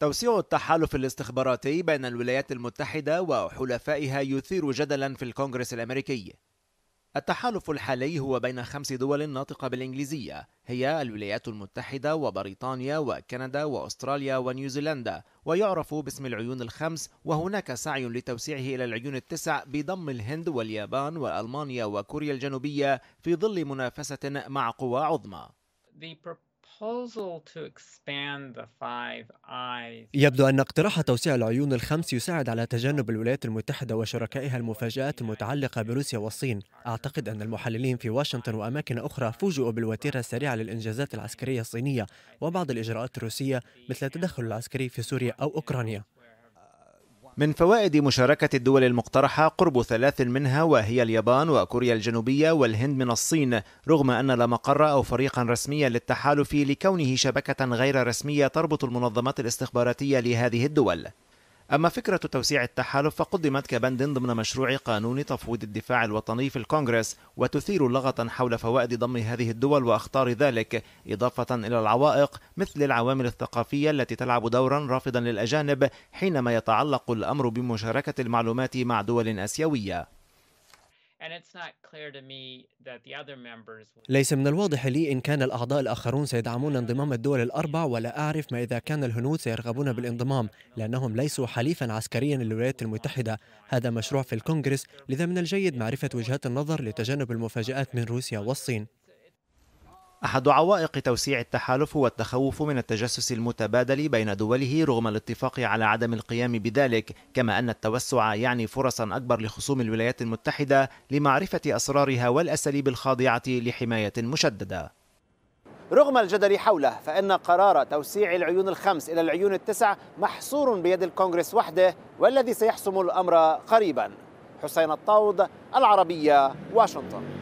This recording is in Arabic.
توسيع التحالف الاستخباراتي بين الولايات المتحدة وحلفائها يثير جدلا في الكونغرس الأمريكي التحالف الحالي هو بين خمس دول ناطقة بالإنجليزية هي الولايات المتحدة وبريطانيا وكندا وأستراليا ونيوزيلندا ويعرف باسم العيون الخمس وهناك سعي لتوسيعه إلى العيون التسع بضم الهند واليابان وألمانيا وكوريا الجنوبية في ظل منافسة مع قوى عظمى. يبدو أن اقتراح توسيع العيون الخمس يساعد على تجنب الولايات المتحدة وشركائها المفاجآت المتعلقة بروسيا والصين أعتقد أن المحللين في واشنطن وأماكن أخرى فوجئوا بالوتيرة السريعة للإنجازات العسكرية الصينية وبعض الإجراءات الروسية مثل التدخل العسكري في سوريا أو أوكرانيا من فوائد مشاركة الدول المقترحة قرب ثلاث منها وهي اليابان وكوريا الجنوبية والهند من الصين رغم أن لا مقر أو فريقا رسميا للتحالف لكونه شبكة غير رسمية تربط المنظمات الاستخباراتية لهذه الدول أما فكرة توسيع التحالف فقدمت كبند ضمن مشروع قانون تفويض الدفاع الوطني في الكونغرس وتثير لغطا حول فوائد ضم هذه الدول وأخطار ذلك إضافة إلى العوائق مثل العوامل الثقافية التي تلعب دورا رافضا للأجانب حينما يتعلق الأمر بمشاركة المعلومات مع دول آسيوية ليس من الواضح لي إن كان الأعضاء الآخرون سيدعمون انضمام الدول الأربع ولا أعرف ما إذا كان الهنود سيرغبون بالانضمام لأنهم ليسوا حليفا عسكريا للولايات المتحدة هذا مشروع في الكونغرس لذا من الجيد معرفة وجهات النظر لتجنب المفاجآت من روسيا والصين أحد عوائق توسيع التحالف هو التخوف من التجسس المتبادل بين دوله رغم الاتفاق على عدم القيام بذلك، كما أن التوسع يعني فرصا أكبر لخصوم الولايات المتحدة لمعرفة أسرارها والأساليب الخاضعة لحماية مشددة. رغم الجدل حوله فإن قرار توسيع العيون الخمس إلى العيون التسع محصور بيد الكونغرس وحده والذي سيحسم الأمر قريبا. حسين الطاوض العربية واشنطن